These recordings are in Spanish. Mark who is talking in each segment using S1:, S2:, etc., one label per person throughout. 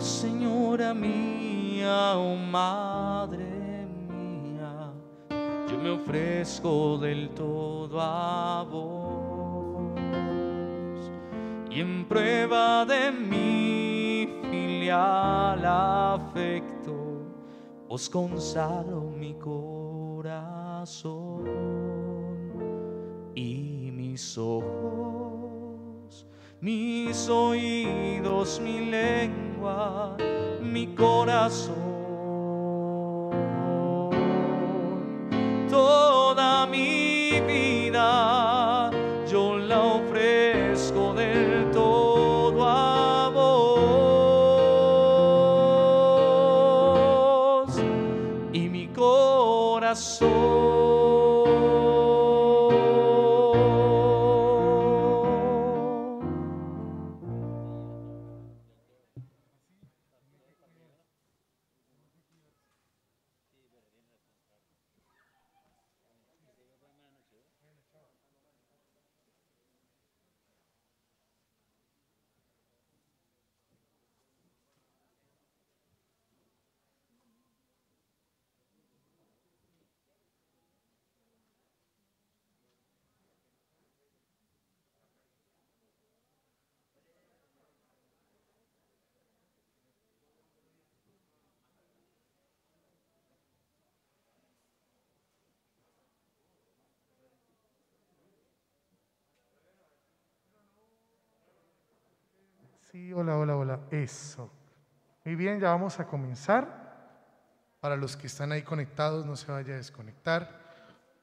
S1: Señora mía, oh Madre mía, yo me ofrezco del todo a vos. Y en prueba de mi filial afecto, os consagro mi corazón y mis ojos, mis oídos, mi lengua mi corazón. Toda mi Sí, hola, hola, hola. Eso. Muy bien, ya vamos a comenzar. Para los que están ahí conectados, no se vaya a desconectar.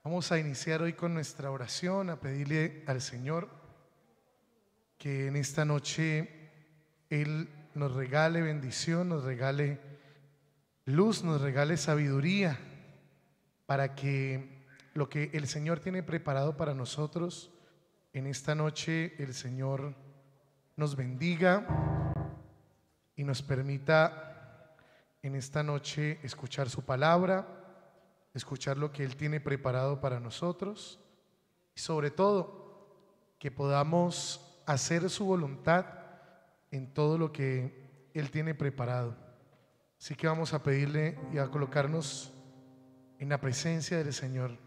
S1: Vamos a iniciar hoy con nuestra oración, a pedirle al Señor que en esta noche Él nos regale bendición, nos regale luz, nos regale sabiduría, para que lo que el Señor tiene preparado para nosotros, en esta noche el Señor nos bendiga y nos permita en esta noche escuchar su palabra, escuchar lo que Él tiene preparado para nosotros y sobre todo que podamos hacer su voluntad en todo lo que Él tiene preparado. Así que vamos a pedirle y a colocarnos en la presencia del Señor.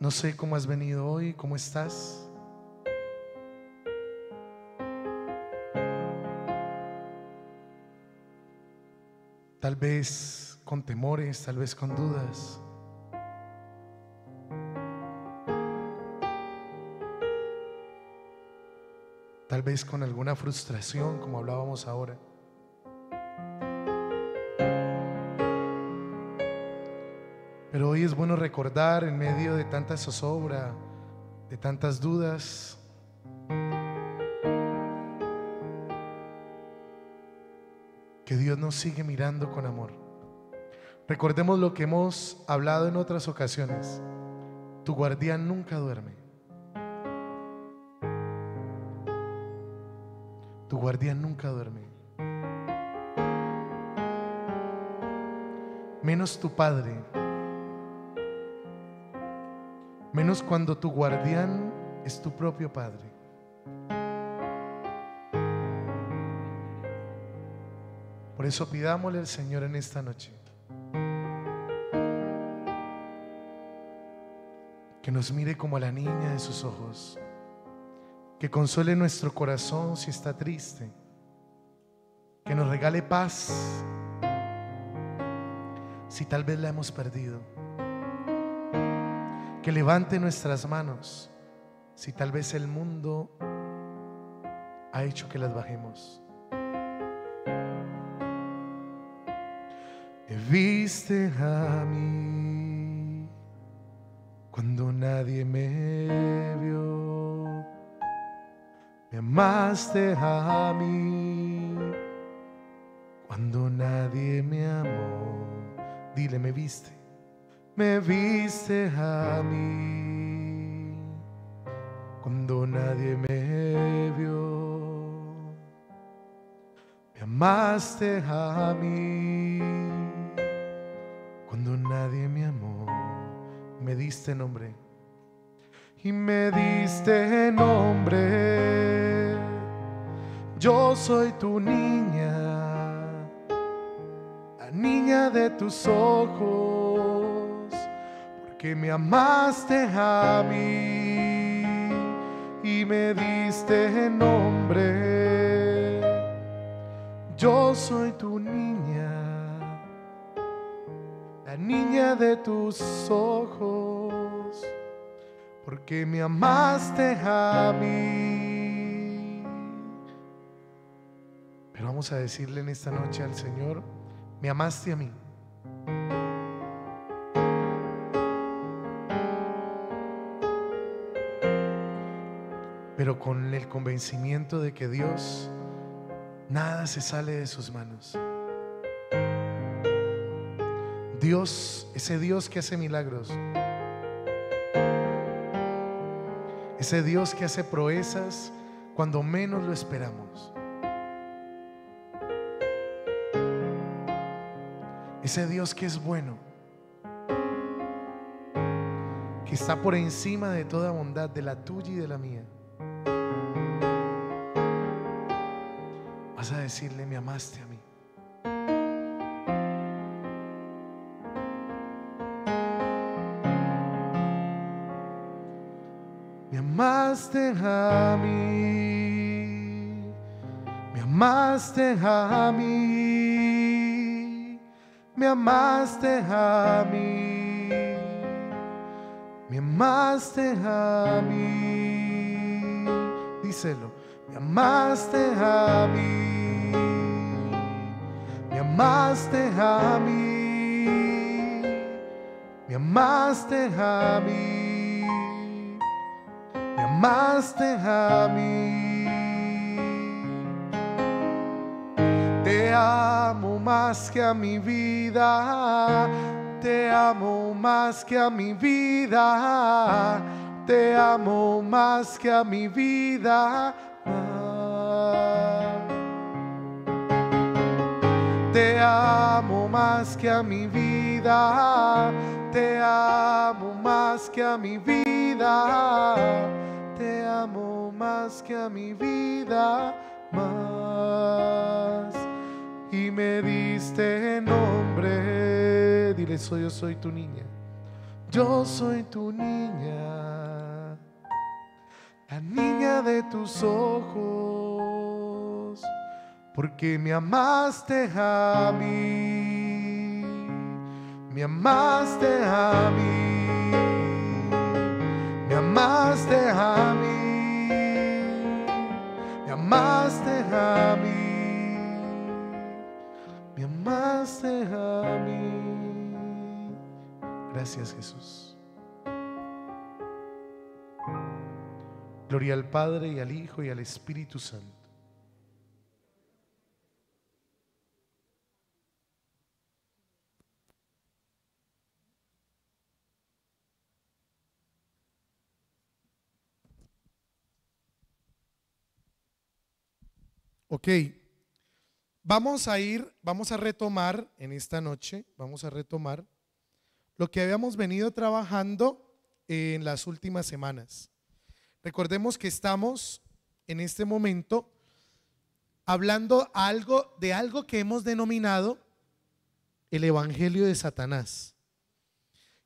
S1: No sé cómo has venido hoy, cómo estás. Tal vez con temores, tal vez con dudas. Tal vez con alguna frustración, como hablábamos ahora. Pero hoy es bueno recordar en medio de tanta zozobra, de tantas dudas, que Dios nos sigue mirando con amor. Recordemos lo que hemos hablado en otras ocasiones. Tu guardián nunca duerme. Tu guardián nunca duerme. Menos tu padre menos cuando tu guardián es tu propio Padre. Por eso pidámosle al Señor en esta noche que nos mire como a la niña de sus ojos, que console nuestro corazón si está triste, que nos regale paz si tal vez la hemos perdido que levante nuestras manos si tal vez el mundo ha hecho que las bajemos. Me viste a mí cuando nadie me vio. Me amaste a mí cuando nadie me amó. Dile, me viste me viste a mí cuando nadie me vio. Me amaste a mí cuando nadie me amó. Me diste nombre y me diste nombre. Yo soy tu niña, la niña de tus ojos que me amaste a mí y me diste nombre. Yo soy tu niña, la niña de tus ojos, porque me amaste a mí. Pero vamos a decirle en esta noche al Señor, me amaste a mí. pero con el convencimiento de que Dios, nada se sale de sus manos. Dios, ese Dios que hace milagros, ese Dios que hace proezas cuando menos lo esperamos, ese Dios que es bueno, que está por encima de toda bondad, de la tuya y de la mía. decirle, me amaste a mí. Me amaste a mí, me amaste a mí, me amaste a mí, me amaste a mí. Díselo, me amaste a mí amaste a mí, me amaste a mí, me amaste a mí. Te amo más que a mi vida, te amo más que a mi vida, te amo más que a mi vida Te amo más que a mi vida, te amo más que a mi vida, te amo más que a mi vida, más. Y me diste nombre, dile, soy yo, soy tu niña, yo soy tu niña, la niña de tus ojos porque me amaste a mí, me amaste a mí, me amaste a mí, me amaste a mí, me amaste a mí. Gracias Jesús. Gloria al Padre y al Hijo y al Espíritu Santo Ok, vamos a ir, vamos a retomar en esta noche, vamos a retomar lo que habíamos venido trabajando en las últimas semanas. Recordemos que estamos en este momento hablando algo de algo que hemos denominado el evangelio de Satanás.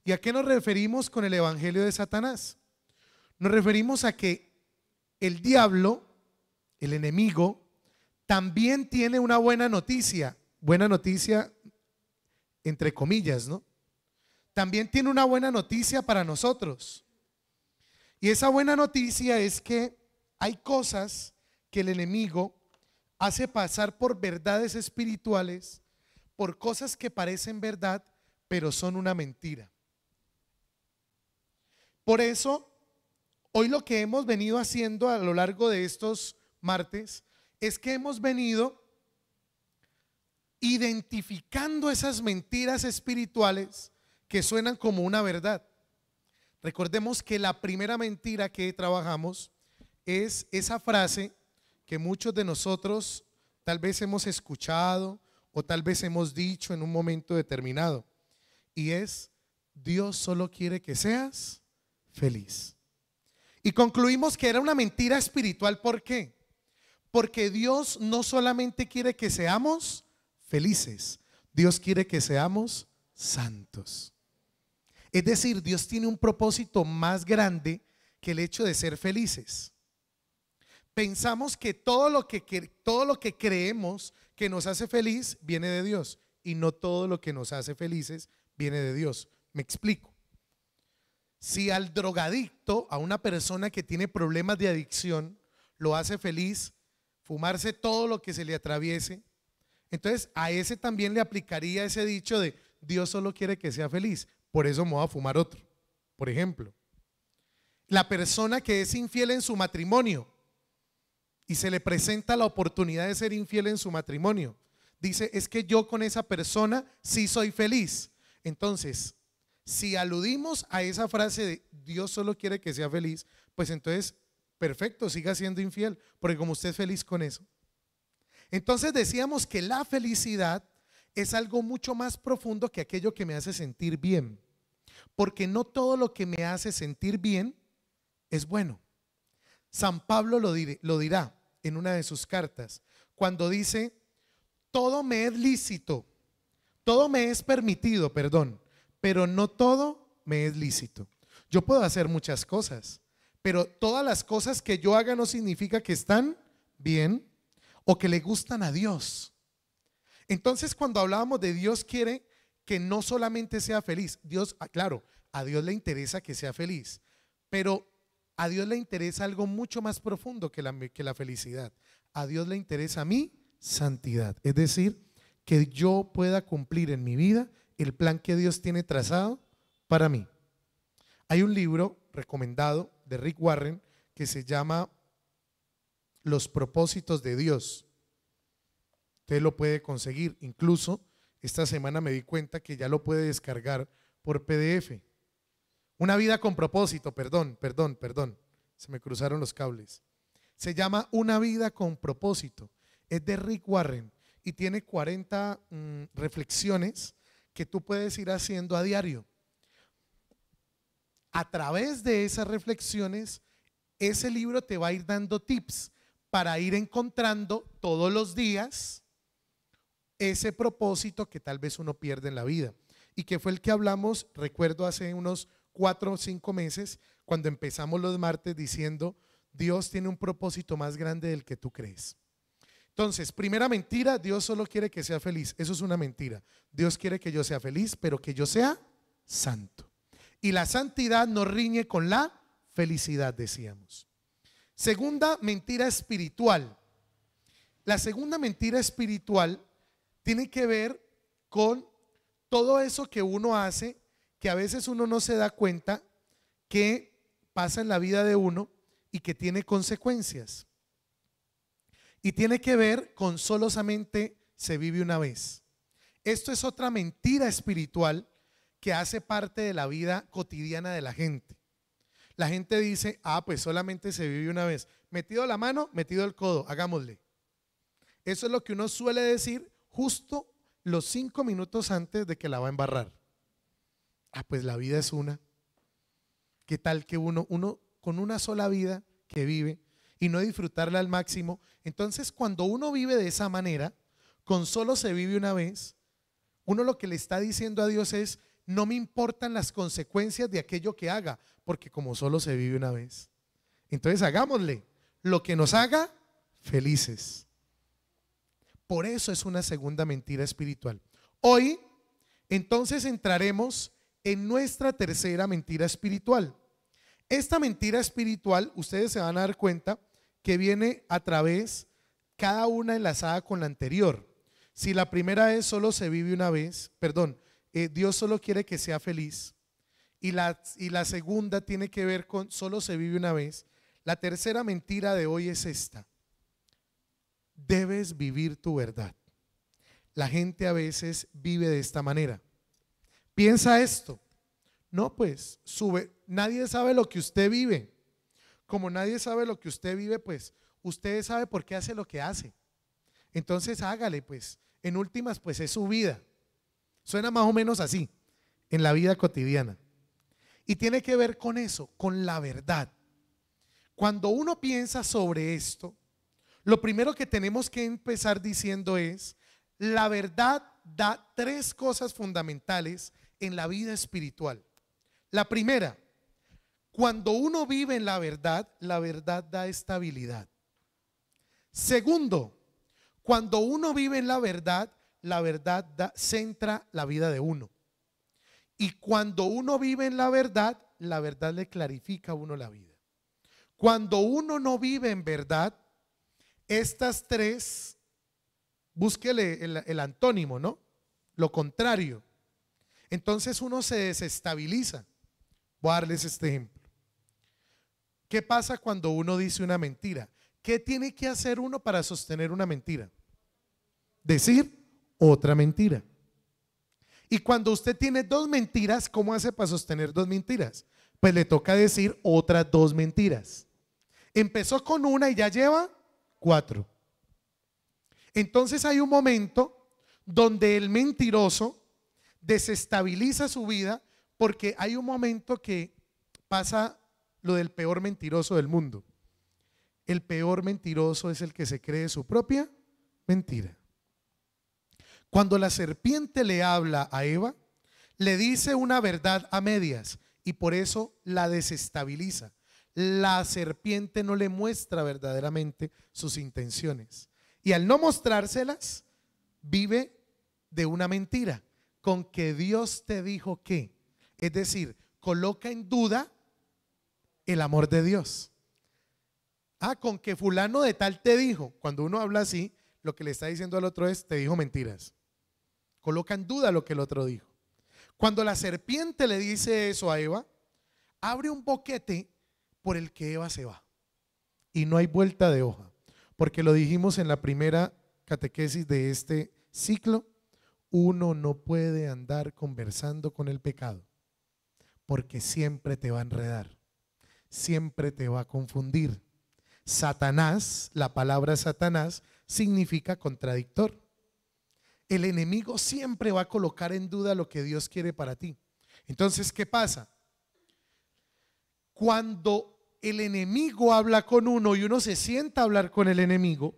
S1: ¿Y a qué nos referimos con el evangelio de Satanás? Nos referimos a que el diablo, el enemigo, también tiene una buena noticia, buena noticia entre comillas, ¿no? También tiene una buena noticia para nosotros. Y esa buena noticia es que hay cosas que el enemigo hace pasar por verdades espirituales, por cosas que parecen verdad, pero son una mentira. Por eso, hoy lo que hemos venido haciendo a lo largo de estos martes es que hemos venido identificando esas mentiras espirituales que suenan como una verdad. Recordemos que la primera mentira que trabajamos es esa frase que muchos de nosotros tal vez hemos escuchado o tal vez hemos dicho en un momento determinado. Y es, Dios solo quiere que seas feliz. Y concluimos que era una mentira espiritual. ¿Por qué? Porque Dios no solamente quiere que seamos felices, Dios quiere que seamos santos. Es decir, Dios tiene un propósito más grande que el hecho de ser felices. Pensamos que todo lo que, todo lo que creemos que nos hace feliz viene de Dios y no todo lo que nos hace felices viene de Dios. Me explico. Si al drogadicto, a una persona que tiene problemas de adicción, lo hace feliz fumarse todo lo que se le atraviese. Entonces a ese también le aplicaría ese dicho de Dios solo quiere que sea feliz, por eso me voy a fumar otro, por ejemplo. La persona que es infiel en su matrimonio y se le presenta la oportunidad de ser infiel en su matrimonio, dice, es que yo con esa persona sí soy feliz. Entonces, si aludimos a esa frase de Dios solo quiere que sea feliz, pues entonces perfecto, siga siendo infiel, porque como usted es feliz con eso. Entonces decíamos que la felicidad es algo mucho más profundo que aquello que me hace sentir bien, porque no todo lo que me hace sentir bien es bueno. San Pablo lo, dirá en una de sus cartas, cuando dice, todo me es lícito, todo me es permitido, perdón, pero no todo me es lícito. Yo puedo hacer muchas cosas, pero todas las cosas que yo haga no significa que están bien o que le gustan a Dios. Entonces, cuando hablábamos de Dios quiere que no solamente sea feliz, Dios, ah, claro, a Dios le interesa que sea feliz, pero a Dios le interesa algo mucho más profundo que la, que la felicidad. A Dios le interesa a mí santidad, es decir, que yo pueda cumplir en mi vida el plan que Dios tiene trazado para mí. Hay un libro recomendado de Rick Warren que se llama Los propósitos de Dios. Usted lo puede conseguir. Incluso esta semana me di cuenta que ya lo puede descargar por PDF. Una vida con propósito, perdón, perdón, perdón. Se me cruzaron los cables. Se llama Una vida con propósito. Es de Rick Warren y tiene 40 mm, reflexiones que tú puedes ir haciendo a diario a través de esas reflexiones, ese libro te va a ir dando tips para ir encontrando todos los días ese propósito que tal vez uno pierde en la vida y que fue el que hablamos, recuerdo, hace unos cuatro o cinco meses, cuando empezamos los martes diciendo, Dios tiene un propósito más grande del que tú crees. Entonces, primera mentira, Dios solo quiere que sea feliz. Eso es una mentira. Dios quiere que yo sea feliz, pero que yo sea santo. Y la santidad no riñe con la felicidad, decíamos. Segunda mentira espiritual. La segunda mentira espiritual tiene que ver con todo eso que uno hace, que a veces uno no se da cuenta que pasa en la vida de uno y que tiene consecuencias. Y tiene que ver con solosamente se vive una vez. Esto es otra mentira espiritual que hace parte de la vida cotidiana de la gente. La gente dice, ah, pues solamente se vive una vez. Metido la mano, metido el codo, hagámosle. Eso es lo que uno suele decir justo los cinco minutos antes de que la va a embarrar. Ah, pues la vida es una. ¿Qué tal que uno, uno con una sola vida que vive y no disfrutarla al máximo? Entonces, cuando uno vive de esa manera, con solo se vive una vez, uno lo que le está diciendo a Dios es, no me importan las consecuencias de aquello que haga, porque como solo se vive una vez. Entonces hagámosle lo que nos haga felices. Por eso es una segunda mentira espiritual. Hoy, entonces, entraremos en nuestra tercera mentira espiritual. Esta mentira espiritual, ustedes se van a dar cuenta que viene a través, cada una enlazada con la anterior. Si la primera es solo se vive una vez, perdón, eh, Dios solo quiere que sea feliz. Y la, y la segunda tiene que ver con solo se vive una vez. La tercera mentira de hoy es esta. Debes vivir tu verdad. La gente a veces vive de esta manera. Piensa esto. No, pues sube. nadie sabe lo que usted vive. Como nadie sabe lo que usted vive, pues usted sabe por qué hace lo que hace. Entonces hágale, pues. En últimas, pues es su vida. Suena más o menos así en la vida cotidiana. Y tiene que ver con eso, con la verdad. Cuando uno piensa sobre esto, lo primero que tenemos que empezar diciendo es, la verdad da tres cosas fundamentales en la vida espiritual. La primera, cuando uno vive en la verdad, la verdad da estabilidad. Segundo, cuando uno vive en la verdad, la verdad centra la vida de uno. Y cuando uno vive en la verdad, la verdad le clarifica a uno la vida. Cuando uno no vive en verdad, estas tres, búsquele el, el antónimo, ¿no? Lo contrario. Entonces uno se desestabiliza. Voy a darles este ejemplo. ¿Qué pasa cuando uno dice una mentira? ¿Qué tiene que hacer uno para sostener una mentira? Decir otra mentira. Y cuando usted tiene dos mentiras, ¿cómo hace para sostener dos mentiras? Pues le toca decir otras dos mentiras. Empezó con una y ya lleva cuatro. Entonces hay un momento donde el mentiroso desestabiliza su vida porque hay un momento que pasa lo del peor mentiroso del mundo. El peor mentiroso es el que se cree su propia mentira. Cuando la serpiente le habla a Eva, le dice una verdad a medias y por eso la desestabiliza. La serpiente no le muestra verdaderamente sus intenciones. Y al no mostrárselas, vive de una mentira, con que Dios te dijo que. Es decir, coloca en duda el amor de Dios. Ah, con que fulano de tal te dijo. Cuando uno habla así, lo que le está diciendo al otro es, te dijo mentiras. Coloca en duda lo que el otro dijo. Cuando la serpiente le dice eso a Eva, abre un boquete por el que Eva se va. Y no hay vuelta de hoja, porque lo dijimos en la primera catequesis de este ciclo, uno no puede andar conversando con el pecado, porque siempre te va a enredar, siempre te va a confundir. Satanás, la palabra Satanás, significa contradictor el enemigo siempre va a colocar en duda lo que Dios quiere para ti. Entonces, ¿qué pasa? Cuando el enemigo habla con uno y uno se sienta a hablar con el enemigo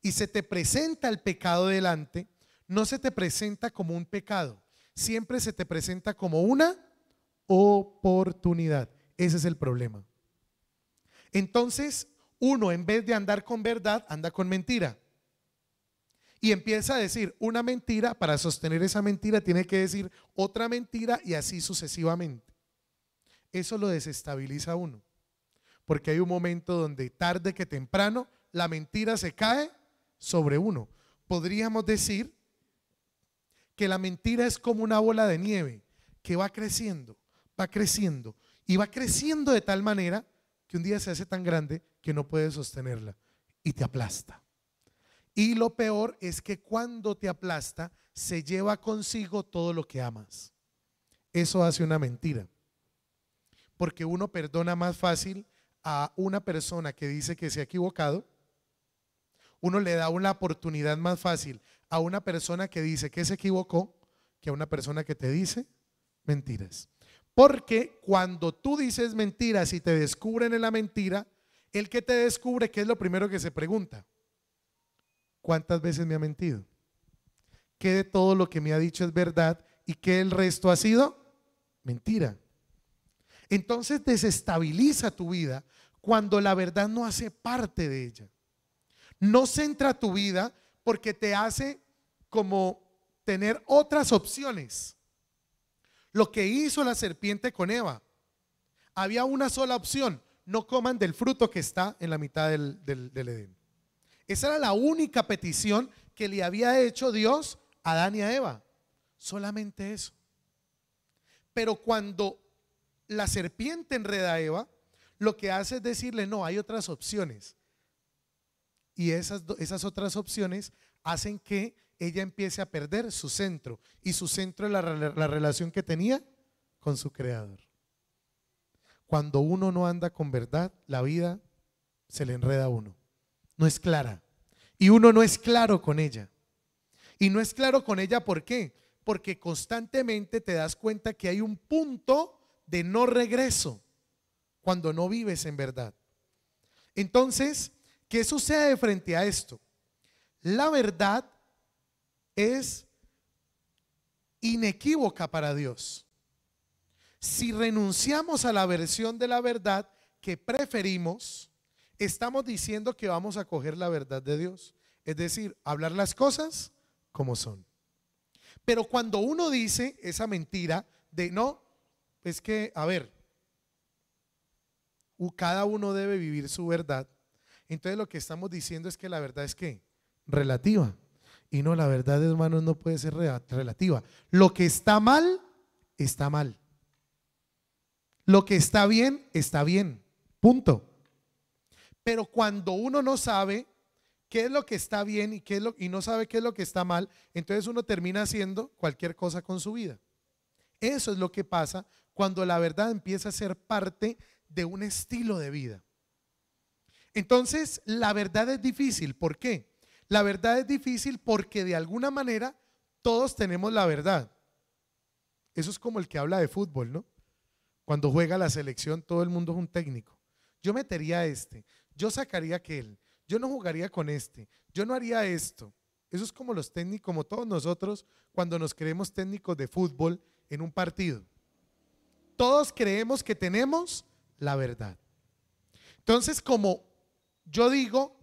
S1: y se te presenta el pecado delante, no se te presenta como un pecado, siempre se te presenta como una oportunidad. Ese es el problema. Entonces, uno en vez de andar con verdad, anda con mentira y empieza a decir una mentira, para sostener esa mentira tiene que decir otra mentira y así sucesivamente. Eso lo desestabiliza a uno, porque hay un momento donde tarde que temprano la mentira se cae sobre uno. Podríamos decir que la mentira es como una bola de nieve que va creciendo, va creciendo y va creciendo de tal manera que un día se hace tan grande que no puedes sostenerla y te aplasta. Y lo peor es que cuando te aplasta, se lleva consigo todo lo que amas. Eso hace una mentira. Porque uno perdona más fácil a una persona que dice que se ha equivocado. Uno le da una oportunidad más fácil a una persona que dice que se equivocó que a una persona que te dice mentiras. Porque cuando tú dices mentiras y te descubren en la mentira, el que te descubre, ¿qué es lo primero que se pregunta? ¿Cuántas veces me ha mentido? ¿Qué de todo lo que me ha dicho es verdad y qué el resto ha sido? Mentira. Entonces desestabiliza tu vida cuando la verdad no hace parte de ella. No centra tu vida porque te hace como tener otras opciones. Lo que hizo la serpiente con Eva. Había una sola opción, no coman del fruto que está en la mitad del, del Edén. Esa era la única petición que le había hecho Dios a Adán y a Eva. Solamente eso. Pero cuando la serpiente enreda a Eva, lo que hace es decirle, no, hay otras opciones. Y esas, esas otras opciones hacen que ella empiece a perder su centro. Y su centro es la, la relación que tenía con su creador. Cuando uno no anda con verdad, la vida se le enreda a uno no es clara. Y uno no es claro con ella. Y no es claro con ella, ¿por qué? Porque constantemente te das cuenta que hay un punto de no regreso cuando no vives en verdad. Entonces, ¿qué sucede frente a esto? La verdad es inequívoca para Dios. Si renunciamos a la versión de la verdad que preferimos, estamos diciendo que vamos a coger la verdad de Dios. Es decir, hablar las cosas como son. Pero cuando uno dice esa mentira de no, es que, a ver, cada uno debe vivir su verdad. Entonces lo que estamos diciendo es que la verdad es que relativa. Y no, la verdad, hermanos, no puede ser relativa. Lo que está mal, está mal. Lo que está bien, está bien. Punto. Pero cuando uno no sabe qué es lo que está bien y, qué es y no sabe qué es lo que está mal, entonces uno termina haciendo cualquier cosa con su vida. Eso es lo que pasa cuando la verdad empieza a ser parte de un estilo de vida. Entonces, la verdad es difícil. ¿Por qué? La verdad es difícil porque de alguna manera todos tenemos la verdad. Eso es como el que habla de fútbol, ¿no? Cuando juega la selección todo el mundo es un técnico. Yo metería este, yo sacaría aquel, yo no jugaría con este, yo no haría esto. Eso es como los técnicos, como todos nosotros, cuando nos creemos técnicos de fútbol en un partido. Todos creemos que tenemos la verdad. Entonces, como yo digo,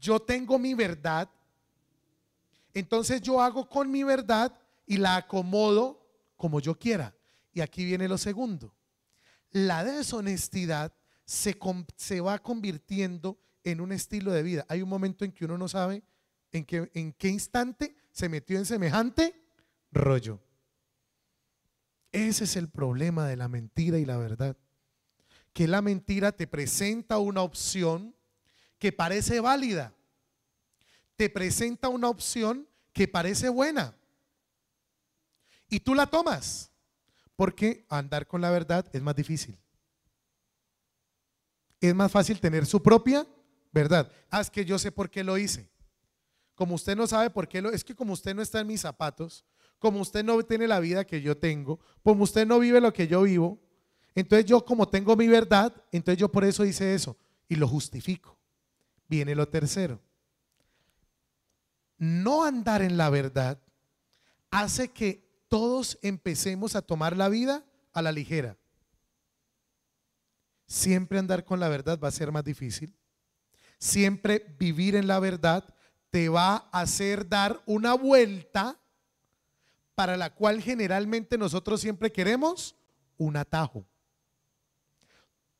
S1: yo tengo mi verdad, entonces yo hago con mi verdad y la acomodo como yo quiera. Y aquí viene lo segundo. La deshonestidad se, va convirtiendo en un estilo de vida. Hay un momento en que uno no sabe en qué instante se metió en semejante rollo. Ese es el problema de la mentira y la verdad. Que la mentira te presenta una opción que parece válida. Te presenta una opción que parece buena. Y tú la tomas. Porque andar con la verdad es más difícil es más fácil tener su propia verdad. Haz ah, que yo sé por qué lo hice. Como usted no sabe por qué lo, es que como usted no está en mis zapatos, como usted no tiene la vida que yo tengo, como usted no vive lo que yo vivo, entonces yo como tengo mi verdad, entonces yo por eso hice eso y lo justifico. Viene lo tercero. No andar en la verdad hace que todos empecemos a tomar la vida a la ligera siempre andar con la verdad va a ser más difícil. Siempre vivir en la verdad te va a hacer dar una vuelta para la cual generalmente nosotros siempre queremos un atajo.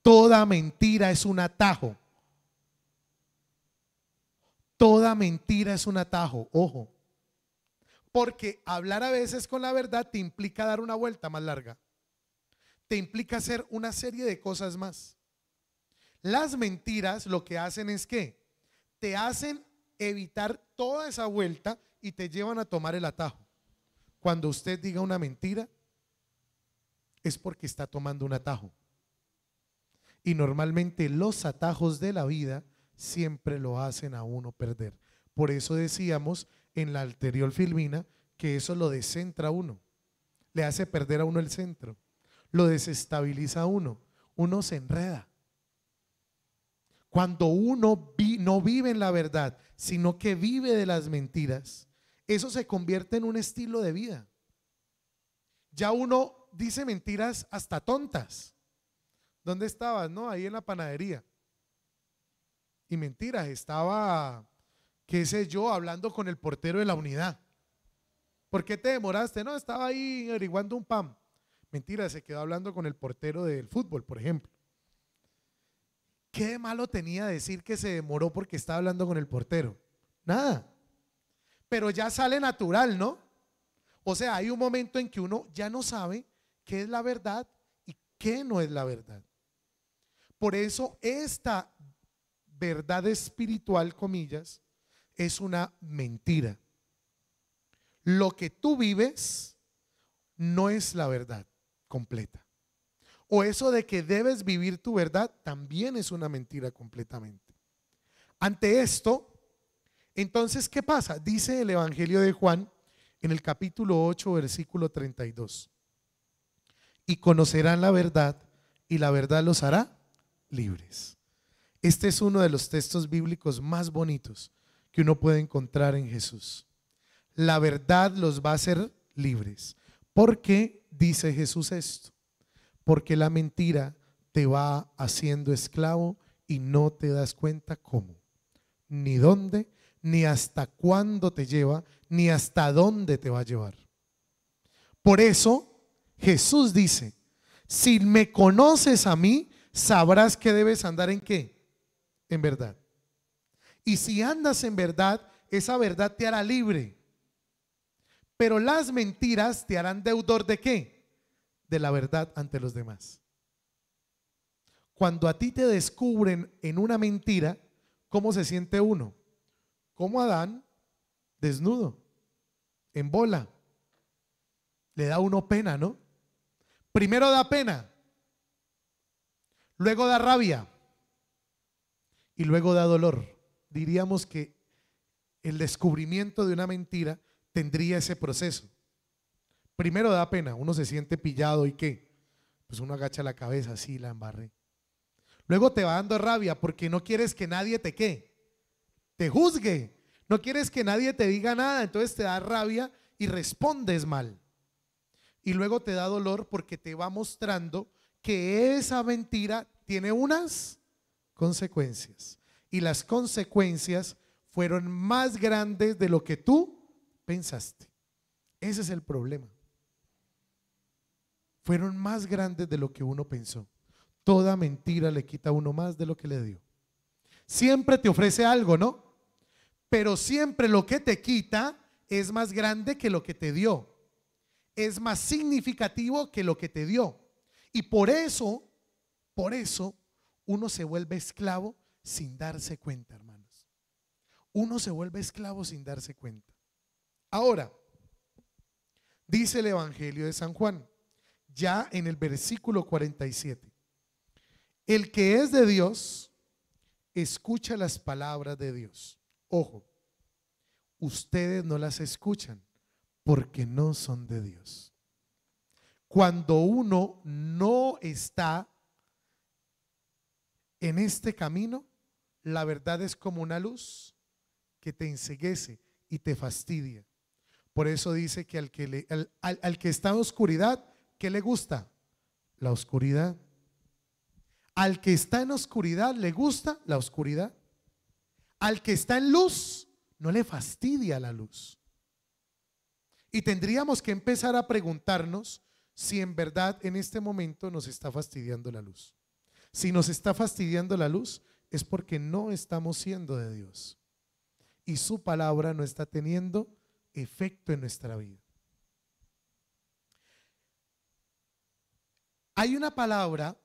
S1: Toda mentira es un atajo. Toda mentira es un atajo, ojo. Porque hablar a veces con la verdad te implica dar una vuelta más larga te implica hacer una serie de cosas más. Las mentiras lo que hacen es que te hacen evitar toda esa vuelta y te llevan a tomar el atajo. Cuando usted diga una mentira, es porque está tomando un atajo. Y normalmente los atajos de la vida siempre lo hacen a uno perder. Por eso decíamos en la anterior filmina que eso lo descentra a uno, le hace perder a uno el centro lo desestabiliza uno. Uno se enreda. Cuando uno no vive en la verdad, sino que vive de las mentiras, eso se convierte en un estilo de vida. Ya uno dice mentiras hasta tontas. ¿Dónde estabas? No, ahí en la panadería. Y mentiras, estaba, qué sé yo, hablando con el portero de la unidad. ¿Por qué te demoraste? No, estaba ahí averiguando un pan. Mentira, se quedó hablando con el portero del fútbol, por ejemplo. ¿Qué malo tenía decir que se demoró porque estaba hablando con el portero? Nada. Pero ya sale natural, ¿no? O sea, hay un momento en que uno ya no sabe qué es la verdad y qué no es la verdad. Por eso esta verdad espiritual, comillas, es una mentira. Lo que tú vives no es la verdad completa. O eso de que debes vivir tu verdad también es una mentira completamente. Ante esto, entonces, ¿qué pasa? Dice el Evangelio de Juan en el capítulo 8, versículo 32. Y conocerán la verdad y la verdad los hará libres. Este es uno de los textos bíblicos más bonitos que uno puede encontrar en Jesús. La verdad los va a hacer libres. ¿Por qué dice Jesús esto, porque la mentira te va haciendo esclavo y no te das cuenta cómo, ni dónde, ni hasta cuándo te lleva, ni hasta dónde te va a llevar. Por eso Jesús dice, si me conoces a mí, sabrás que debes andar en qué? En verdad. Y si andas en verdad, esa verdad te hará libre. Pero las mentiras te harán deudor de qué? De la verdad ante los demás. Cuando a ti te descubren en una mentira, ¿cómo se siente uno? Como Adán, desnudo, en bola. Le da uno pena, ¿no? Primero da pena, luego da rabia y luego da dolor. Diríamos que el descubrimiento de una mentira tendría ese proceso. Primero da pena, uno se siente pillado y qué. Pues uno agacha la cabeza, sí, la embarré. Luego te va dando rabia porque no quieres que nadie te qué, te juzgue. No quieres que nadie te diga nada, entonces te da rabia y respondes mal. Y luego te da dolor porque te va mostrando que esa mentira tiene unas consecuencias. Y las consecuencias fueron más grandes de lo que tú pensaste. Ese es el problema. Fueron más grandes de lo que uno pensó. Toda mentira le quita a uno más de lo que le dio. Siempre te ofrece algo, ¿no? Pero siempre lo que te quita es más grande que lo que te dio. Es más significativo que lo que te dio. Y por eso, por eso, uno se vuelve esclavo sin darse cuenta, hermanos. Uno se vuelve esclavo sin darse cuenta. Ahora, dice el Evangelio de San Juan, ya en el versículo 47, el que es de Dios, escucha las palabras de Dios. Ojo, ustedes no las escuchan porque no son de Dios. Cuando uno no está en este camino, la verdad es como una luz que te enseguece y te fastidia. Por eso dice que al que, al, que está en oscuridad, ¿qué le gusta? La oscuridad. Al que está en oscuridad, le gusta la oscuridad. Al que está en luz, no le fastidia la luz. Y tendríamos que empezar a preguntarnos si en verdad en este momento nos está fastidiando la luz. Si nos está fastidiando la luz es porque no estamos siendo de Dios. Y su palabra no está teniendo efecto en nuestra vida. Hay una palabra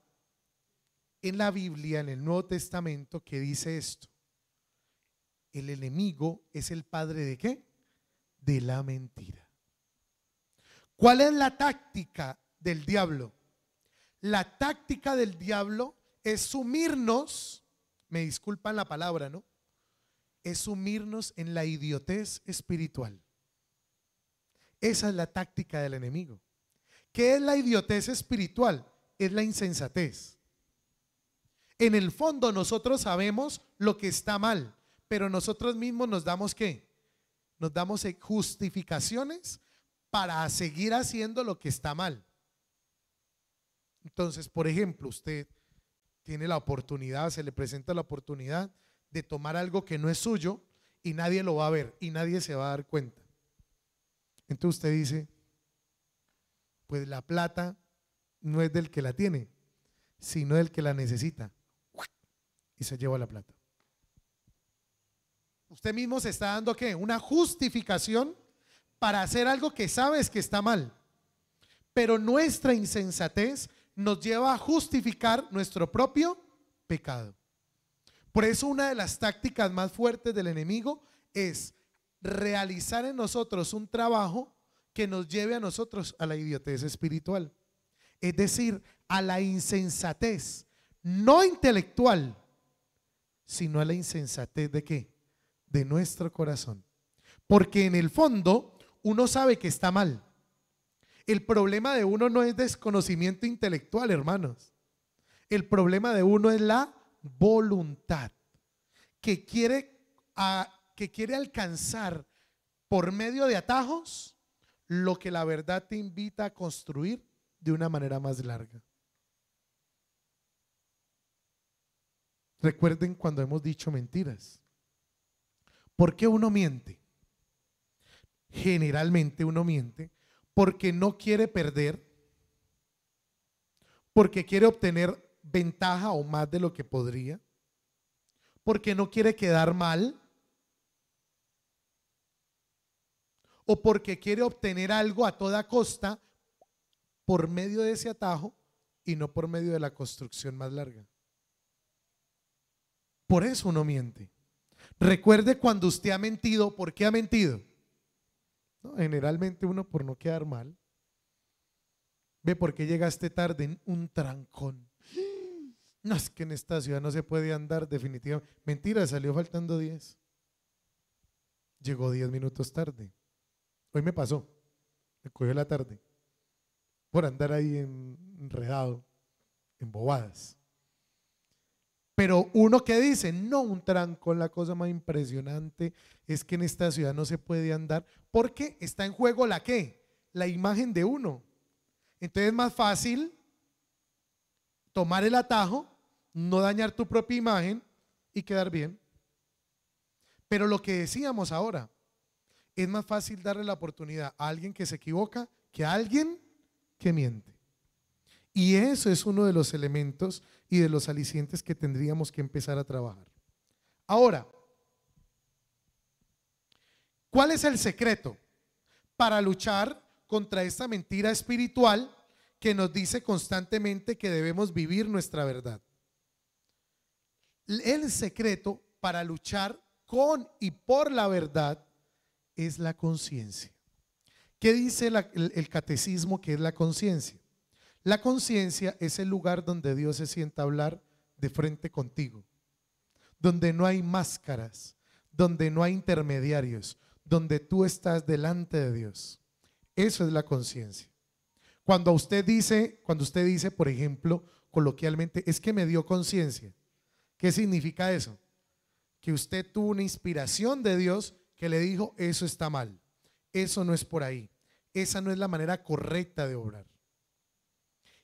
S1: en la Biblia, en el Nuevo Testamento, que dice esto. El enemigo es el padre de qué? De la mentira. ¿Cuál es la táctica del diablo? La táctica del diablo es sumirnos, me disculpan la palabra, ¿no? Es sumirnos en la idiotez espiritual. Esa es la táctica del enemigo. ¿Qué es la idiotez espiritual? Es la insensatez. En el fondo nosotros sabemos lo que está mal, pero nosotros mismos nos damos qué? Nos damos eh, justificaciones para seguir haciendo lo que está mal. Entonces, por ejemplo, usted tiene la oportunidad, se le presenta la oportunidad de tomar algo que no es suyo y nadie lo va a ver y nadie se va a dar cuenta. Entonces usted dice, pues la plata no es del que la tiene, sino del que la necesita. Y se lleva la plata. Usted mismo se está dando qué? Una justificación para hacer algo que sabes que está mal. Pero nuestra insensatez nos lleva a justificar nuestro propio pecado. Por eso una de las tácticas más fuertes del enemigo es realizar en nosotros un trabajo que nos lleve a nosotros a la idiotez espiritual. Es decir, a la insensatez, no intelectual, sino a la insensatez de qué? De nuestro corazón. Porque en el fondo uno sabe que está mal. El problema de uno no es desconocimiento intelectual, hermanos. El problema de uno es la voluntad, que quiere a que quiere alcanzar por medio de atajos lo que la verdad te invita a construir de una manera más larga. Recuerden cuando hemos dicho mentiras. ¿Por qué uno miente? Generalmente uno miente porque no quiere perder, porque quiere obtener ventaja o más de lo que podría, porque no quiere quedar mal, o porque quiere obtener algo a toda costa por medio de ese atajo y no por medio de la construcción más larga. Por eso uno miente. Recuerde cuando usted ha mentido, ¿por qué ha mentido? generalmente uno por no quedar mal. Ve por qué llegaste tarde en un trancón. No, es que en esta ciudad no se puede andar definitivamente. Mentira, salió faltando 10. Llegó 10 minutos tarde. Hoy me pasó, me cogió la tarde, por andar ahí enredado, en bobadas. Pero uno que dice, no, un tranco, la cosa más impresionante es que en esta ciudad no se puede andar porque está en juego la qué, la imagen de uno. Entonces es más fácil tomar el atajo, no dañar tu propia imagen y quedar bien. Pero lo que decíamos ahora, es más fácil darle la oportunidad a alguien que se equivoca que a alguien que miente. Y eso es uno de los elementos y de los alicientes que tendríamos que empezar a trabajar. Ahora, ¿cuál es el secreto para luchar contra esta mentira espiritual que nos dice constantemente que debemos vivir nuestra verdad? El secreto para luchar con y por la verdad es la conciencia. ¿Qué dice el, catecismo que es la conciencia? La conciencia es el lugar donde Dios se sienta a hablar de frente contigo, donde no hay máscaras, donde no hay intermediarios, donde tú estás delante de Dios. Eso es la conciencia. Cuando usted dice, cuando usted dice, por ejemplo, coloquialmente, es que me dio conciencia. ¿Qué significa eso? Que usted tuvo una inspiración de Dios que le dijo, eso está mal, eso no es por ahí, esa no es la manera correcta de obrar.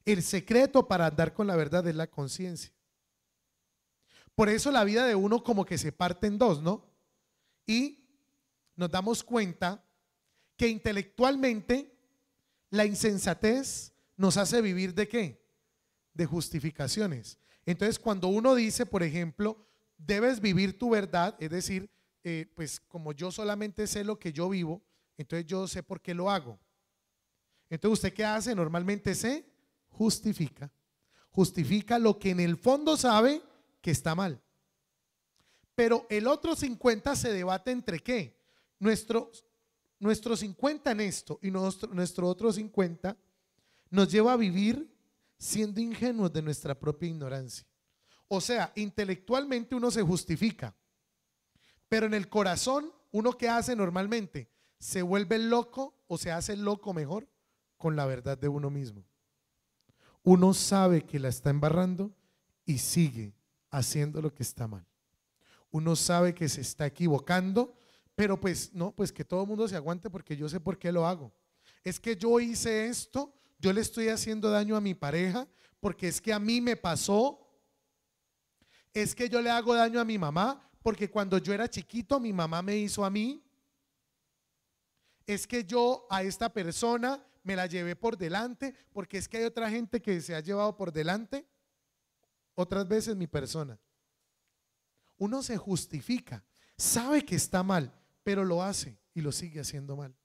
S1: El secreto para andar con la verdad es la conciencia. Por eso la vida de uno como que se parte en dos, ¿no? Y nos damos cuenta que intelectualmente la insensatez nos hace vivir de qué? De justificaciones. Entonces, cuando uno dice, por ejemplo, debes vivir tu verdad, es decir, eh, pues como yo solamente sé lo que yo vivo, entonces yo sé por qué lo hago. Entonces usted qué hace? Normalmente se justifica. Justifica lo que en el fondo sabe que está mal. Pero el otro 50 se debate entre qué? Nuestro, nuestro 50 en esto y nuestro, nuestro otro 50 nos lleva a vivir siendo ingenuos de nuestra propia ignorancia. O sea, intelectualmente uno se justifica, pero en el corazón, uno que hace normalmente, se vuelve loco o se hace loco mejor con la verdad de uno mismo. Uno sabe que la está embarrando y sigue haciendo lo que está mal. Uno sabe que se está equivocando, pero pues no, pues que todo el mundo se aguante porque yo sé por qué lo hago. Es que yo hice esto, yo le estoy haciendo daño a mi pareja porque es que a mí me pasó. Es que yo le hago daño a mi mamá porque cuando yo era chiquito mi mamá me hizo a mí, es que yo a esta persona me la llevé por delante, porque es que hay otra gente que se ha llevado por delante, otras veces mi persona. Uno se justifica, sabe que está mal, pero lo hace y lo sigue haciendo mal.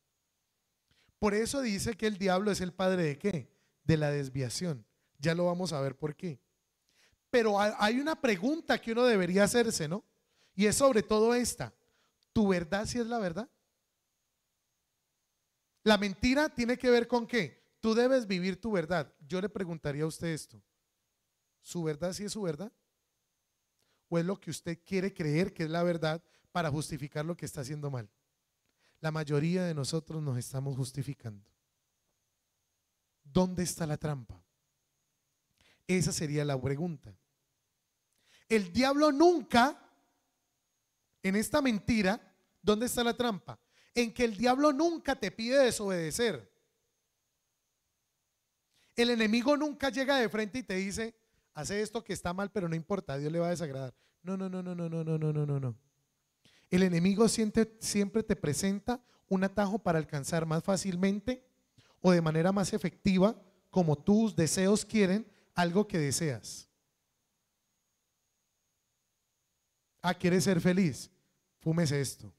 S1: Por eso dice que el diablo es el padre de qué? De la desviación. Ya lo vamos a ver por qué. Pero hay una pregunta que uno debería hacerse, ¿no? Y es sobre todo esta. ¿Tu verdad si es la verdad? La mentira tiene que ver con qué? Tú debes vivir tu verdad. Yo le preguntaría a usted esto. ¿Su verdad si es su verdad? ¿O es lo que usted quiere creer que es la verdad para justificar lo que está haciendo mal? La mayoría de nosotros nos estamos justificando. ¿Dónde está la trampa? Esa sería la pregunta. El diablo nunca en esta mentira, ¿dónde está la trampa? En que el diablo nunca te pide desobedecer. El enemigo nunca llega de frente y te dice, hace esto que está mal, pero no importa, Dios le va a desagradar. No, no, no, no, no, no, no, no, no, no. El enemigo siempre, siempre te presenta un atajo para alcanzar más fácilmente o de manera más efectiva, como tus deseos quieren, algo que deseas. Ah, quieres ser feliz fúmese esto.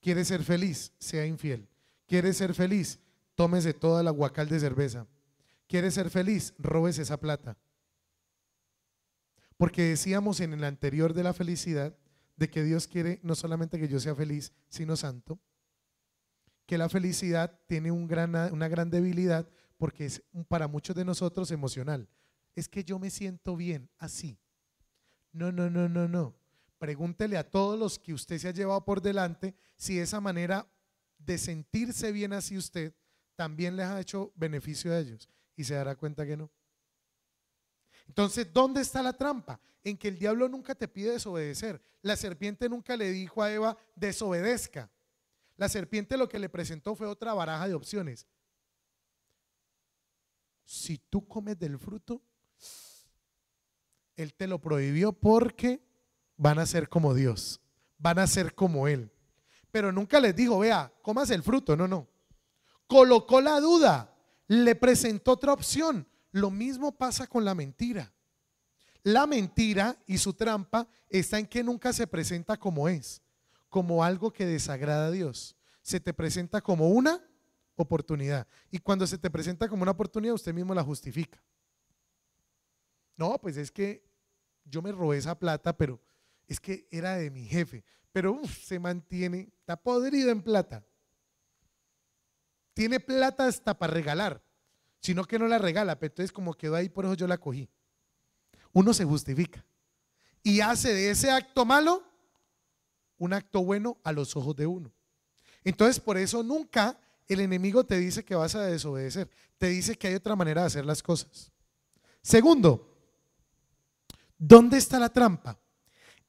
S1: ¿Quiere ser feliz? Sea infiel. ¿Quiere ser feliz? Tómese toda la guacal de cerveza. ¿Quiere ser feliz? robes esa plata. Porque decíamos en el anterior de la felicidad de que Dios quiere no solamente que yo sea feliz, sino santo. Que la felicidad tiene un gran, una gran debilidad porque es para muchos de nosotros emocional. Es que yo me siento bien así. No, no, no, no, no. Pregúntele a todos los que usted se ha llevado por delante si esa manera de sentirse bien así usted también les ha hecho beneficio a ellos y se dará cuenta que no. Entonces, ¿dónde está la trampa? En que el diablo nunca te pide desobedecer. La serpiente nunca le dijo a Eva, desobedezca. La serpiente lo que le presentó fue otra baraja de opciones. Si tú comes del fruto, él te lo prohibió porque van a ser como Dios, van a ser como Él. Pero nunca les dijo, vea, comas el fruto, no, no. Colocó la duda, le presentó otra opción. Lo mismo pasa con la mentira. La mentira y su trampa está en que nunca se presenta como es, como algo que desagrada a Dios. Se te presenta como una oportunidad. Y cuando se te presenta como una oportunidad, usted mismo la justifica. No, pues es que yo me robé esa plata, pero es que era de mi jefe, pero se mantiene, está podrido en plata. Tiene plata hasta para regalar, sino que no la regala, pero entonces como quedó ahí, por eso yo la cogí. Uno se justifica y hace de ese acto malo un acto bueno a los ojos de uno. Entonces por eso nunca el enemigo te dice que vas a desobedecer, te dice que hay otra manera de hacer las cosas. Segundo, ¿dónde está la trampa?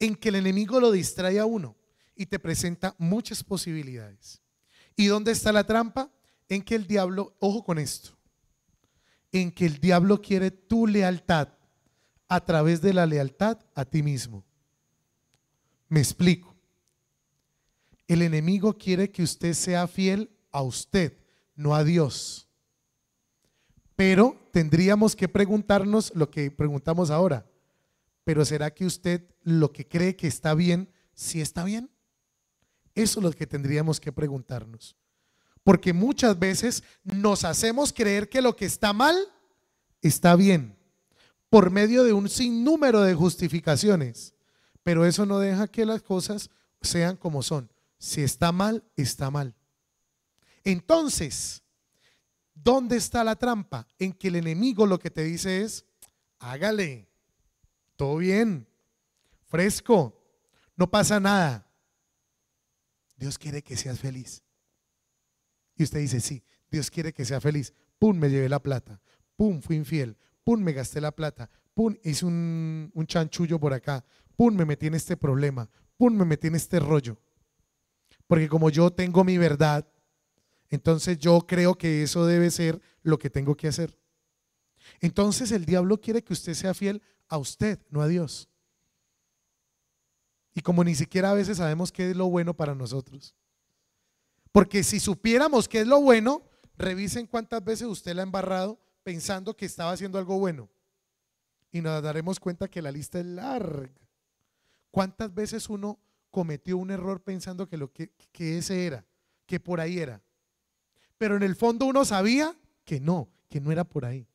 S1: en que el enemigo lo distrae a uno y te presenta muchas posibilidades. ¿Y dónde está la trampa? En que el diablo, ojo con esto, en que el diablo quiere tu lealtad a través de la lealtad a ti mismo. Me explico. El enemigo quiere que usted sea fiel a usted, no a Dios. Pero tendríamos que preguntarnos lo que preguntamos ahora. Pero ¿será que usted lo que cree que está bien, sí está bien? Eso es lo que tendríamos que preguntarnos. Porque muchas veces nos hacemos creer que lo que está mal está bien por medio de un sinnúmero de justificaciones. Pero eso no deja que las cosas sean como son. Si está mal, está mal. Entonces, ¿dónde está la trampa? En que el enemigo lo que te dice es, hágale, todo bien, fresco, no pasa nada. Dios quiere que seas feliz. Y usted dice, sí, Dios quiere que sea feliz. Pum, me llevé la plata. Pum, fui infiel. Pum, me gasté la plata. Pum, hice un, chanchullo por acá. Pum, me metí en este problema. Pum, me metí en este rollo. Porque como yo tengo mi verdad, entonces yo creo que eso debe ser lo que tengo que hacer. Entonces el diablo quiere que usted sea fiel a usted, no a Dios. Y como ni siquiera a veces sabemos qué es lo bueno para nosotros. Porque si supiéramos qué es lo bueno, revisen cuántas veces usted la ha embarrado pensando que estaba haciendo algo bueno. Y nos daremos cuenta que la lista es larga. ¿Cuántas veces uno cometió un error pensando que, lo que, que ese era, que por ahí era? Pero en el fondo uno sabía que no, que no era por ahí.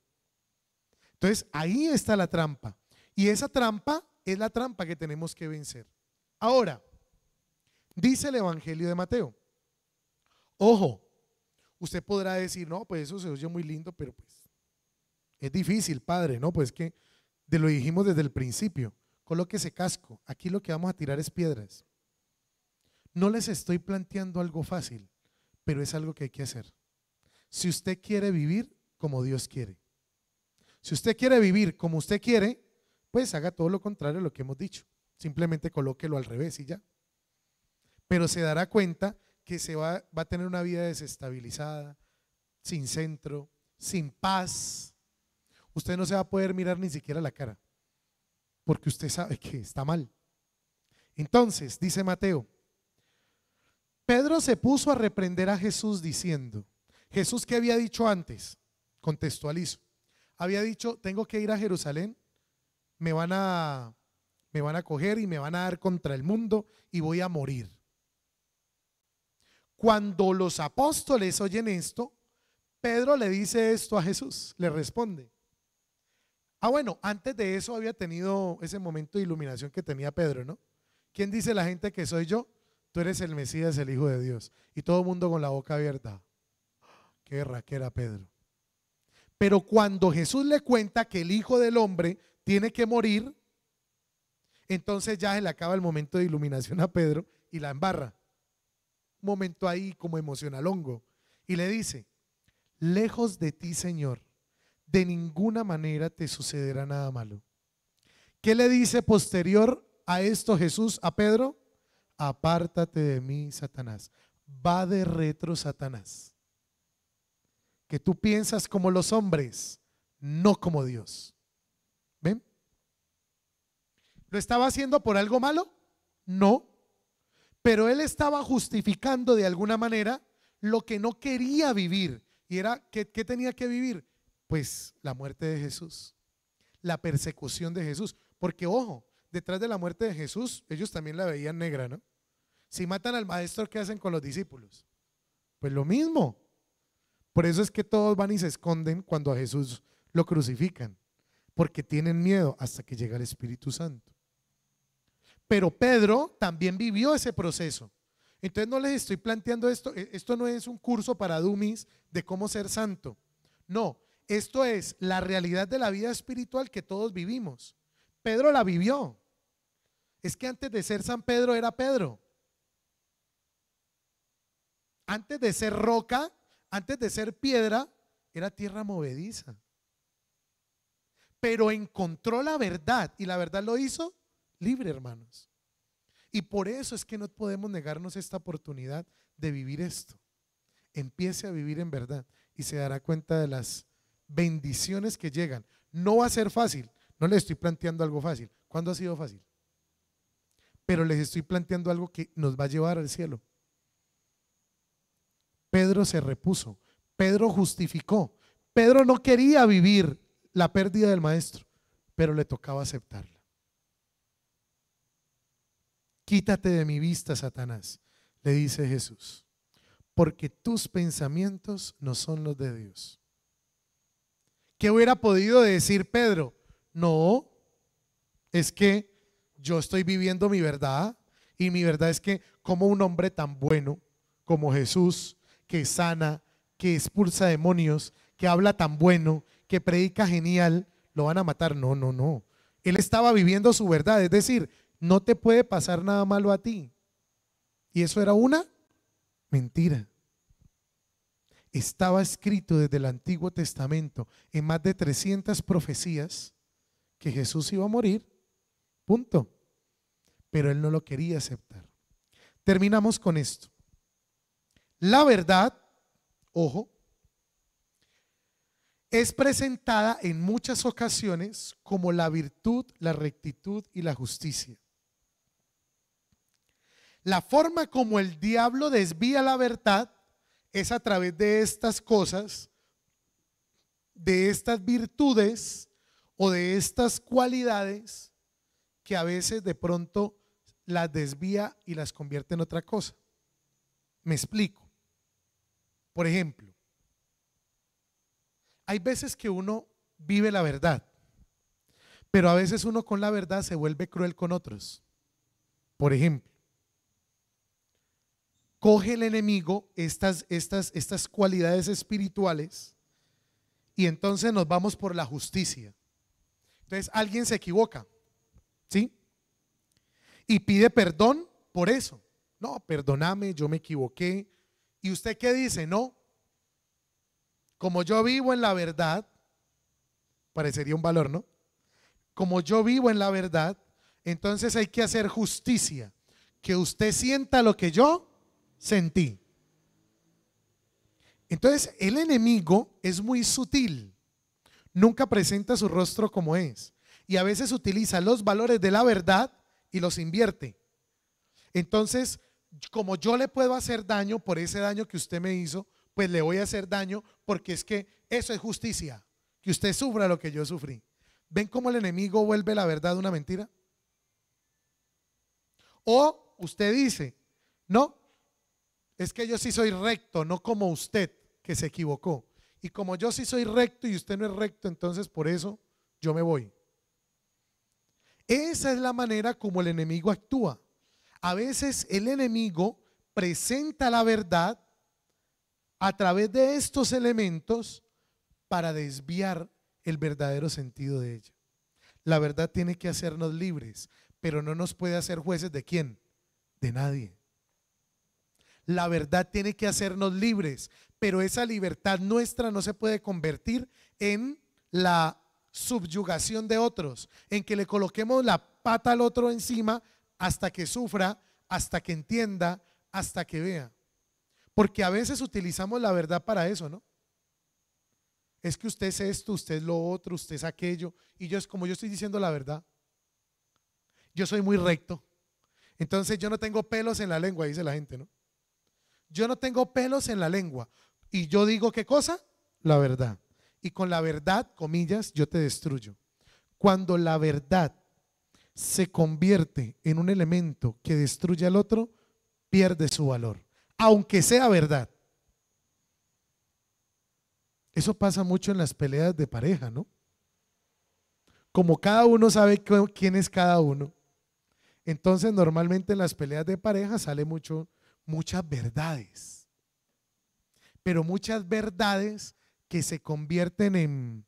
S1: Entonces ahí está la trampa. Y esa trampa es la trampa que tenemos que vencer. Ahora, dice el Evangelio de Mateo. Ojo, usted podrá decir, no, pues eso se oye muy lindo, pero pues es difícil, padre, ¿no? Pues que lo dijimos desde el principio. Coloque ese casco. Aquí lo que vamos a tirar es piedras. No les estoy planteando algo fácil, pero es algo que hay que hacer. Si usted quiere vivir como Dios quiere, si usted quiere vivir como usted quiere, pues haga todo lo contrario a lo que hemos dicho. Simplemente colóquelo al revés y ya. Pero se dará cuenta que se va, a tener una vida desestabilizada, sin centro, sin paz. Usted no se va a poder mirar ni siquiera la cara, porque usted sabe que está mal. Entonces, dice Mateo, Pedro se puso a reprender a Jesús diciendo, Jesús qué había dicho antes, contextualizo, había dicho, tengo que ir a Jerusalén me van a me van a coger y me van a dar contra el mundo y voy a morir. Cuando los apóstoles oyen esto, Pedro le dice esto a Jesús, le responde. Ah, bueno, antes de eso había tenido ese momento de iluminación que tenía Pedro, ¿no? ¿Quién dice la gente que soy yo? Tú eres el Mesías, el Hijo de Dios. Y todo el mundo con la boca abierta. Qué raquera Pedro. Pero cuando Jesús le cuenta que el Hijo del Hombre tiene que morir, entonces ya se le acaba el momento de iluminación a Pedro y la embarra. Un momento ahí como emocional hongo. Y le dice, lejos de ti, Señor, de ninguna manera te sucederá nada malo. ¿Qué le dice posterior a esto Jesús a Pedro? Apártate de mí, Satanás. Va de retro, Satanás. Que tú piensas como los hombres, no como Dios. ¿Lo estaba haciendo por algo malo? No. Pero él estaba justificando de alguna manera lo que no quería vivir. ¿Y era qué, tenía que vivir? Pues la muerte de Jesús, la persecución de Jesús. Porque ojo, detrás de la muerte de Jesús, ellos también la veían negra, ¿no? Si matan al maestro, ¿qué hacen con los discípulos? Pues lo mismo. Por eso es que todos van y se esconden cuando a Jesús lo crucifican, porque tienen miedo hasta que llega el Espíritu Santo. Pero Pedro también vivió ese proceso. Entonces no les estoy planteando esto, e, esto no es un curso para dummies de cómo ser santo. No, esto es la realidad de la vida espiritual que todos vivimos. Pedro la vivió. Es que antes de ser San Pedro era Pedro. Antes de ser roca, antes de ser piedra, era tierra movediza. Pero encontró la verdad y la verdad lo hizo libre, hermanos. Y por eso es que no podemos negarnos esta oportunidad de vivir esto. Empiece a vivir en verdad y se dará cuenta de las bendiciones que llegan. No va a ser fácil, no le estoy planteando algo fácil. ¿Cuándo ha sido fácil? Pero les estoy planteando algo que nos va a llevar al cielo. Pedro se repuso, Pedro justificó, Pedro no quería vivir la pérdida del maestro, pero le tocaba aceptarlo Quítate de mi vista, Satanás, le dice Jesús, porque tus pensamientos no son los de Dios. ¿Qué hubiera podido decir Pedro? No, es que yo estoy viviendo mi verdad y mi verdad es que como un hombre tan bueno como Jesús, que sana, que expulsa demonios, que habla tan bueno, que predica genial, lo van a matar. No, no, no. Él estaba viviendo su verdad, es decir, no te puede pasar nada malo a ti. Y eso era una mentira. Estaba escrito desde el Antiguo Testamento en más de 300 profecías que Jesús iba a morir. Punto. Pero él no lo quería aceptar. Terminamos con esto. La verdad, ojo, es presentada en muchas ocasiones como la virtud, la rectitud y la justicia. La forma como el diablo desvía la verdad es a través de estas cosas, de estas virtudes o de estas cualidades que a veces de pronto las desvía y las convierte en otra cosa. Me explico. Por ejemplo, hay veces que uno vive la verdad, pero a veces uno con la verdad se vuelve cruel con otros. Por ejemplo, coge el enemigo estas, estas, estas cualidades espirituales y entonces nos vamos por la justicia. Entonces alguien se equivoca, ¿sí? Y pide perdón por eso. No, perdóname, yo me equivoqué. ¿Y usted qué dice? No. Como yo vivo en la verdad, parecería un valor, ¿no? Como yo vivo en la verdad, entonces hay que hacer justicia. Que usted sienta lo que yo sentí. Entonces, el enemigo es muy sutil. Nunca presenta su rostro como es. Y a veces utiliza los valores de la verdad y los invierte. Entonces, como yo le puedo hacer daño por ese daño que usted me hizo, pues le voy a hacer daño porque es que eso es justicia, que usted sufra lo que yo sufrí. ¿Ven cómo el enemigo vuelve la verdad una mentira? O usted dice, no, es que yo sí soy recto, no como usted que se equivocó. Y como yo sí soy recto y usted no es recto, entonces por eso yo me voy. Esa es la manera como el enemigo actúa. A veces el enemigo presenta la verdad a través de estos elementos para desviar el verdadero sentido de ella. La verdad tiene que hacernos libres, pero no nos puede hacer jueces de quién? De nadie. La verdad tiene que hacernos libres, pero esa libertad nuestra no se puede convertir en la subyugación de otros, en que le coloquemos la pata al otro encima hasta que sufra, hasta que entienda, hasta que vea. Porque a veces utilizamos la verdad para eso, ¿no? Es que usted es esto, usted es lo otro, usted es aquello. Y yo es como yo estoy diciendo la verdad. Yo soy muy recto. Entonces yo no tengo pelos en la lengua, dice la gente, ¿no? Yo no tengo pelos en la lengua. Y yo digo qué cosa? La verdad. Y con la verdad, comillas, yo te destruyo. Cuando la verdad se convierte en un elemento que destruye al otro, pierde su valor, aunque sea verdad. Eso pasa mucho en las peleas de pareja, ¿no? Como cada uno sabe quién es cada uno, entonces normalmente en las peleas de pareja sale mucho muchas verdades, pero muchas verdades que se convierten en,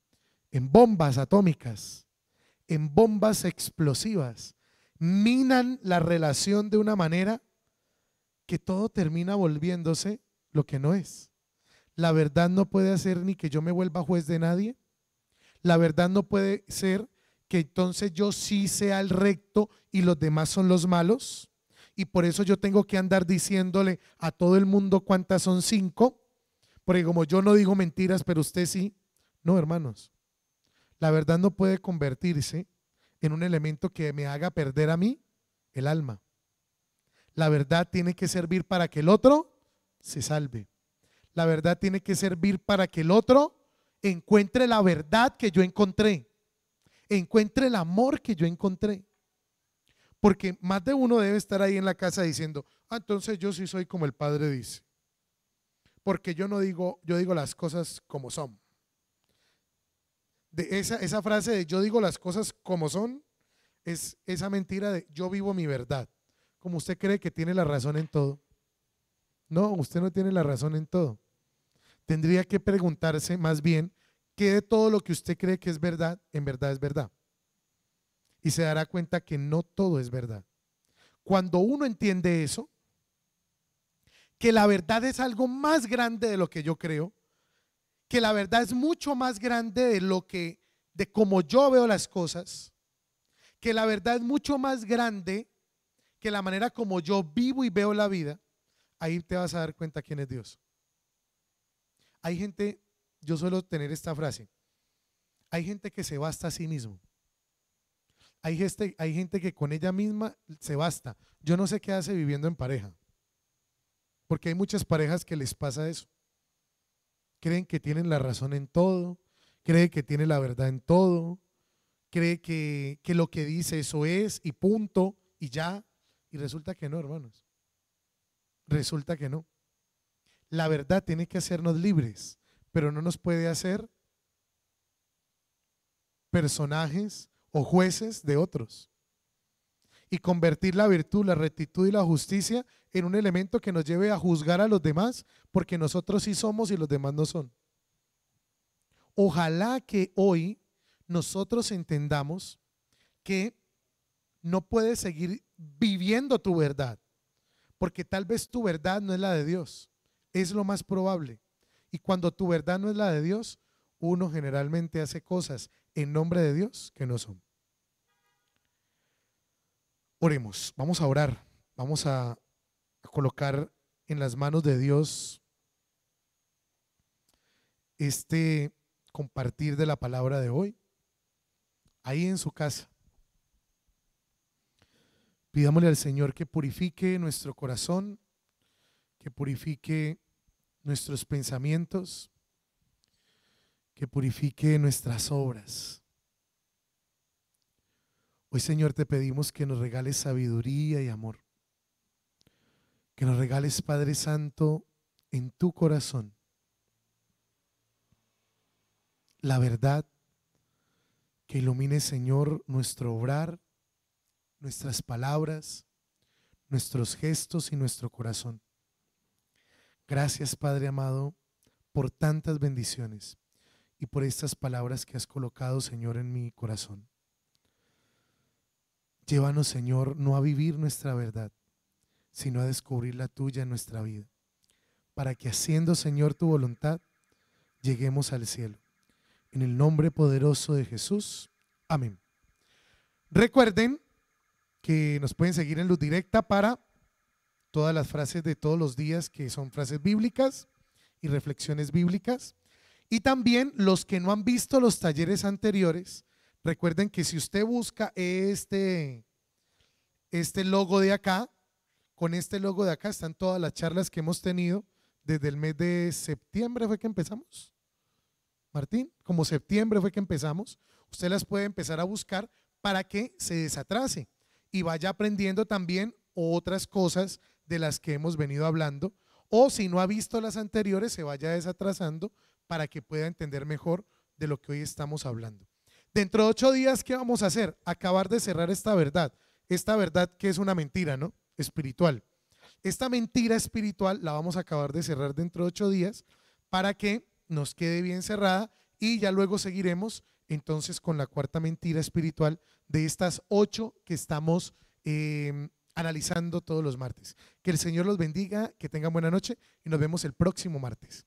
S1: en bombas atómicas, en bombas explosivas, minan la relación de una manera que todo termina volviéndose lo que no es. La verdad no puede hacer ni que yo me vuelva juez de nadie. La verdad no puede ser que entonces yo sí sea el recto y los demás son los malos y por eso yo tengo que andar diciéndole a todo el mundo cuántas son cinco, porque como yo no digo mentiras, pero usted sí. No, hermanos, la verdad no puede convertirse en un elemento que me haga perder a mí el alma. La verdad tiene que servir para que el otro se salve. La verdad tiene que servir para que el otro encuentre la verdad que yo encontré. Encuentre el amor que yo encontré. Porque más de uno debe estar ahí en la casa diciendo, ah, entonces yo sí soy como el Padre dice. Porque yo no digo, yo digo las cosas como son. De esa, esa frase de yo digo las cosas como son es esa mentira de yo vivo mi verdad. Como usted cree que tiene la razón en todo. No, usted no tiene la razón en todo. Tendría que preguntarse más bien qué de todo lo que usted cree que es verdad, en verdad es verdad y se dará cuenta que no todo es verdad. Cuando uno entiende eso, que la verdad es algo más grande de lo que yo creo, que la verdad es mucho más grande de lo que de cómo yo veo las cosas, que la verdad es mucho más grande que la manera como yo vivo y veo la vida, ahí te vas a dar cuenta quién es Dios. Hay gente, yo suelo tener esta frase, hay gente que se basta a sí mismo. Hay gente, hay gente que con ella misma se basta. Yo no sé qué hace viviendo en pareja. Porque hay muchas parejas que les pasa eso. Creen que tienen la razón en todo, creen que tienen la verdad en todo, cree que, que lo que dice eso es y punto y ya. Y resulta que no, hermanos. Resulta que no. La verdad tiene que hacernos libres, pero no nos puede hacer personajes o jueces de otros. Y convertir la virtud, la rectitud y la justicia en un elemento que nos lleve a juzgar a los demás, porque nosotros sí somos y los demás no son. Ojalá que hoy nosotros entendamos que no puedes seguir viviendo tu verdad, porque tal vez tu verdad no es la de Dios, es lo más probable. Y cuando tu verdad no es la de Dios, uno generalmente hace cosas en nombre de Dios que no son. Oremos, vamos a orar, vamos a colocar en las manos de Dios este compartir de la palabra de hoy, ahí en su casa. Pidámosle al Señor que purifique nuestro corazón, que purifique nuestros pensamientos, que purifique nuestras obras. Hoy, Señor, te pedimos que nos regales sabiduría y amor. Que nos regales, Padre Santo, en tu corazón la verdad que ilumine, Señor, nuestro obrar, nuestras palabras, nuestros gestos y nuestro corazón. Gracias, Padre amado, por tantas bendiciones y por estas palabras que has colocado, Señor, en mi corazón. Llévanos, Señor, no a vivir nuestra verdad, sino a descubrir la tuya en nuestra vida, para que haciendo, Señor, tu voluntad, lleguemos al cielo. En el nombre poderoso de Jesús. Amén. Recuerden que nos pueden seguir en Luz Directa para todas las frases de todos los días que son frases bíblicas y reflexiones bíblicas. Y también los que no han visto los talleres anteriores, recuerden que si usted busca este, este logo de acá, con este logo de acá están todas las charlas que hemos tenido desde el mes de septiembre fue que empezamos. Martín, como septiembre fue que empezamos, usted las puede empezar a buscar para que se desatrase y vaya aprendiendo también otras cosas de las que hemos venido hablando. O si no ha visto las anteriores, se vaya desatrasando para que pueda entender mejor de lo que hoy estamos hablando. Dentro de ocho días, ¿qué vamos a hacer? Acabar de cerrar esta verdad. Esta verdad que es una mentira, ¿no? Espiritual. Esta mentira espiritual la vamos a acabar de cerrar dentro de ocho días para que nos quede bien cerrada y ya luego seguiremos entonces con la cuarta mentira espiritual de estas ocho que estamos em, analizando todos los martes. Que el Señor los bendiga, que tengan buena noche y nos vemos el próximo martes.